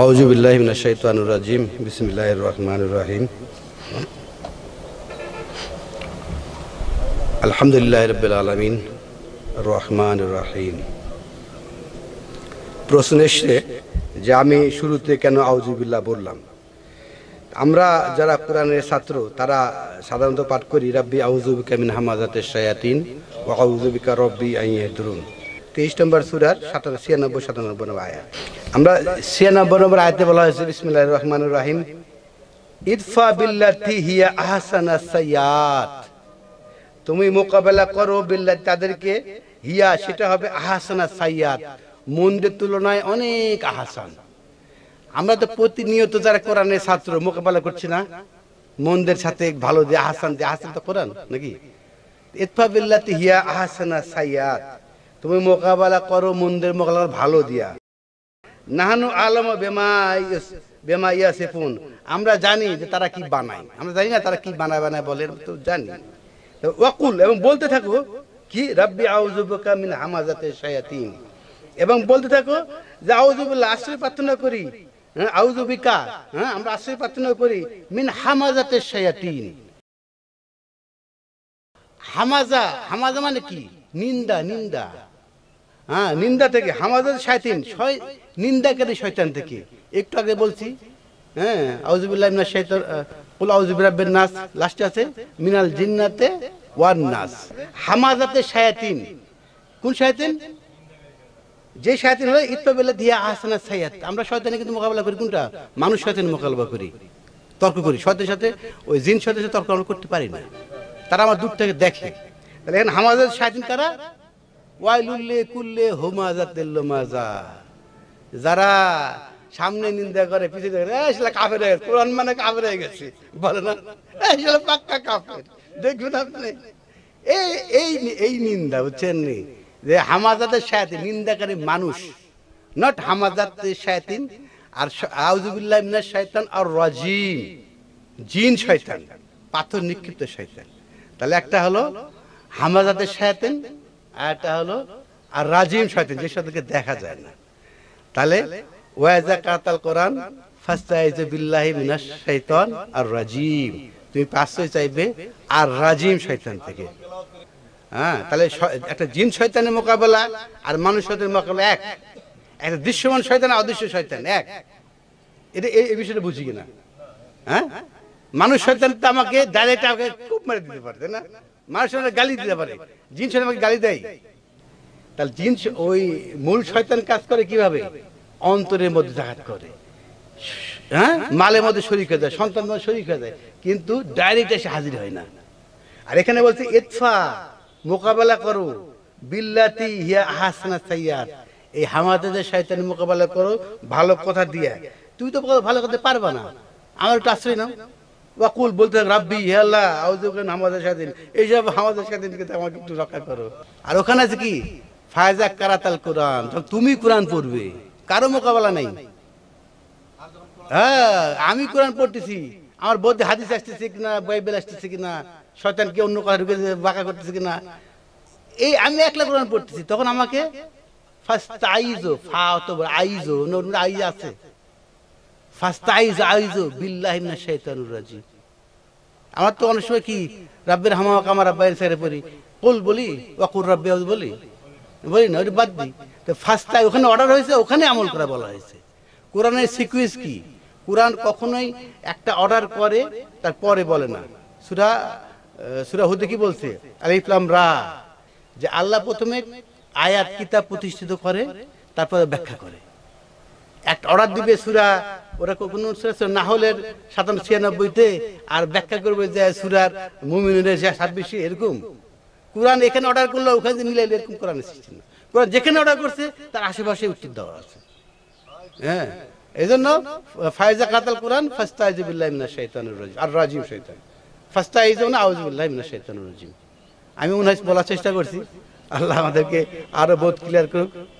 আউজুবিল্লাহ শাহিতানুর রাজিম বিসমিল্লাহ রহমানুর রাহিম আলহামদুলিল্লাহ রবিল আলমিন রহমান রাহিম প্রশ্ন এসে যে আমি শুরুতে কেন আউজুবিল্লাহ বললাম আমরা যারা কোরআনের ছাত্র তারা সাধারণত পাঠ করি রাব্বি আউজুবিকা মিন হামাজাতের শায়াতিন ও আউজুবিকা রব্বি আইয়ে তেইশ নম্বর সুরার সাতান্ন ছিয়ানব্বই সাতানব্বই নম্বর আয়াত আমরা ছিয়ানব্বই নম্বর আয়াতে বলা হয়েছে বিসমিল্লাহ রহমানুর রাহিম ইরফা বিল্লাতি হিয়া আহসানা সাইয়াত তুমি মোকাবেলা করো বিল্লা তাদেরকে হিয়া সেটা হবে আহাসানা সাইয়াত মন্দির তুলনায় অনেক আহাসান আমরা তো প্রতিনিয়ত যারা কোরআনের ছাত্র মোকাবেলা করছি না মন্দের সাথে ভালো যে আহাসান যে আহাসান তো কোরআন নাকি ইতফা বিল্লাতি হিয়া আহাসানা সাইয়াত তুমি মোকাবেলা করো মন্দির মোকাবেলা ভালো দিয়া নাহানু আলম বেমা বেমা ইয়াসেফুন আমরা জানি যে তারা কি বানায় আমরা জানি না তারা কি বানায় বানায় বলে তো জানি ওয়াকুল এবং বলতে থাকো কি রাব্বি আউজুবকা মিন হামাজাতে শায়াতিন এবং বলতে থাকো যে আউজুবুল্লাহ আশ্রয় প্রার্থনা করি হ্যাঁ আউজুবিকা হ্যাঁ আমরা আশ্রয় প্রার্থনা করি মিন হামাজাতে শায়াতিন হামাজা হামাজা মানে কি নিন্দা নিন্দা হ্যাঁ নিন্দা থেকে হামাদের শয়তিন ছয় নিন্দাকারী শয়তান থেকে একটু আগে বলছি হ্যাঁ আউজুবিল্লাহ ইমনা শৈতান কুল নাস লাস্টে আছে মিনাল জিন্নাতে ওয়ান নাস হামাজাতে কোন শায়াতিন যে শায়াতিন হলো ইত্তবেলা দিয়া আহসানা সাইয়াত আমরা শয়তানে কিন্তু মোকাবেলা করি কোনটা মানুষ শয়তান মোকাবেলা করি তর্ক করি শয়তানের সাথে ওই জিন শয়তানের সাথে তর্ক আমরা করতে পারি না তারা আমার দূর থেকে দেখে তাহলে এখন হামাজাত শায়াতিন কারা ওয়াইলুল্লে কুল্লে হোমাজা তেল্লোমাজা যারা সামনে নিন্দা করে পিছিয়ে গেছে কোরআন মানে কাফের হয়ে গেছে বলে না এই পাক্কা কাফের দেখবেন আপনি এই এই নিন্দা বুঝছেন নি যে হামাজাতের সায়াতিন নিন্দাকারী মানুষ নট হামাজাতের সায়াতিন আর আউজুবিল্লাহ ইমনা আর রাজিম জিন শয়তান পাথর নিক্ষিপ্ত শয়তান তাহলে একটা হলো হামাজাদের শয়তান আরেকটা হলো আর রাজিম শয়তান যে শয়তানকে দেখা যায় না তাহলে ওয়াজা কাতাল কোরআন ফাস্তাইজ বিল্লাহি মিনাশ শয়তান আর রাজিম তুমি পাঁচশোই চাইবে আর রাজিম শয়তান থেকে হ্যাঁ তাহলে একটা জিন শয়তানের মোকাবেলা আর মানুষ শয়তানের মোকাবেলা এক একটা দৃশ্যমান শয়তান অদৃশ্য শয়তান এক এটা এই বিষয়টা বুঝি কিনা হ্যাঁ মানুষ শয়তান তো আমাকে ডাইরেক্ট আমাকে খুব মারে দিতে পারতে না গালি দিতে পারে জিন আমাকে গালি দেয় তাহলে জিন ওই মূল শয়তান কাজ করে কিভাবে অন্তরের মধ্যে জাহাত করে হ্যাঁ মালের মধ্যে হয়ে যায় সন্তান মধ্যে হয়ে যায় কিন্তু ডাইরেক্ট এসে হাজির হয় না আর এখানে বলছে ইতফা মোকাবেলা করো বিল্লাতি হিয়া হাসনা সাইয়াদ এই হামাদের শয়তান মোকাবেলা করো ভালো কথা দিয়ে তুই তো ভালো কথা পারবা না আমার একটু আশ্রয় নাও বলতে রাব্বি হে আল্লাহ স্বাধীন আমাকে একটু রক্ষা করো আর ওখানে আছে কি ফায়জা কারাতাল কোরআন তুমি কোরআন পড়বে কারো মোকাবেলা নেই হ্যাঁ আমি কোরআন পড়তেছি আমার বৌদ্ধ হাদিস আসতেছে কিনা বাইবেল আসতেছে কিনা শয়তান কি অন্য কথা ঢুকে বাঁকা করতেছে কিনা এই আমি একলা কোরআন পড়তেছি তখন আমাকে ফার্স্ট আইজো ফা অত আইজো আইজ আছে ফাস্তাইজ আইজ বিল্লাহ মিনাশ শাইতানির রাজিম আমার তো অনেক সময় কি রাব্বের হামাওয়া কামা রাব্বাইন সাইরে পড়ি কুল বলি ওয়াকুর রাব্বে আউযু বলি বলি না ওটা বাদ দিই তো ফাস্তাই ওখানে অর্ডার হয়েছে ওখানে আমল করা বলা হয়েছে কোরআনের সিকুয়েন্স কি কোরআন কখনোই একটা অর্ডার করে তার পরে বলে না সুরা সুরা হতে কি বলছে আলি ইসলাম রা যে আল্লাহ প্রথমে আয়াত কিতাব প্রতিষ্ঠিত করে তারপরে ব্যাখ্যা করে একটা অর্ডার দিবে সুরা ওরা না হলে সাতান্ন ছিয়ানব্বইতে আর ব্যাখ্যা করবে যে সুরার মুমিনের ছাব্বিশে এরকম কোরআন এখানে অর্ডার করলো ওখানে মিলে এরকম কোরআন এসেছে না কোরআন যেখানে অর্ডার করছে তার আশেপাশে উচিত দেওয়া আছে হ্যাঁ এই জন্য ফায়জা কাতাল কোরআন ফাস্তাইজুবিল্লাহ মিনা শৈতানুর রাজিম আর রাজিম শৈতান ফাস্তাইজুন আউজুবিল্লাহ মিনা শৈতানুর রাজিম আমি মনে বলার চেষ্টা করছি আল্লাহ আমাদেরকে আরও বোধ ক্লিয়ার করুক